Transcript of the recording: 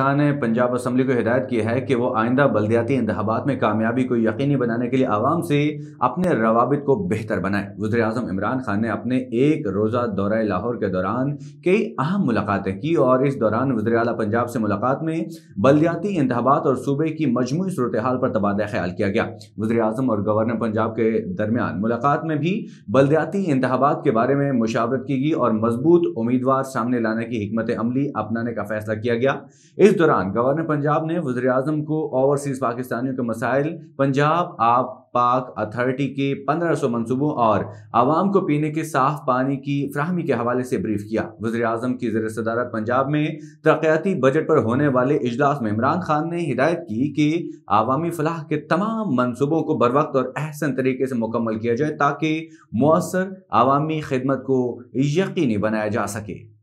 खान ने पंजाब असम्बली को हिदायत की है कि वो आइंदा बलदियाती इंतबात में कामयाबी को यकीनी बनाने के लिए आवाम से अपने रवाबित को बेहतर बनाए वजे अजम इमरान खान ने अपने एक रोज़ा दौरा लाहौर के दौरान कई अहम मुलाकातें की और इस दौरान वजर अला पंजाब से मुलाकात में बलदियाती इंतबात और सूबे की मजमू सूरत हाल पर तबादला ख्याल किया गया वजी अजम और गवर्नर पंजाब के दरमियान मुलाकात में भी बलदियाती इंतबात के बारे में मुशावरत की गई और मजबूत उम्मीदवार सामने लाने की हमत अमली अपनाने का फैसला किया गया इस दौरान गवर्नर पंजाब ने अजम को ओवरसीज पाकिस्तानियों के मसाइल पंजाब आप पाक अथॉरिटी के 1500 मनसूबों और आवाम को पीने के साफ पानी की फ्राहमी के हवाले से ब्रीफ किया वजर अजम की जर सदारत पंजाब में तरक्याती बजट पर होने वाले इजलास में इमरान खान ने हिदायत की कि आवामी फलाह के तमाम मनसूबों को बर वक्त और अहसन तरीके से मुकम्मल किया जाए ताकि मौसर आवामी खदमत को यकीनी बनाया जा सके